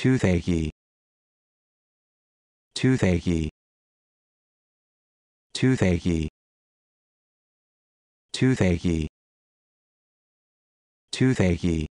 toothache toothache toothache toothache toothache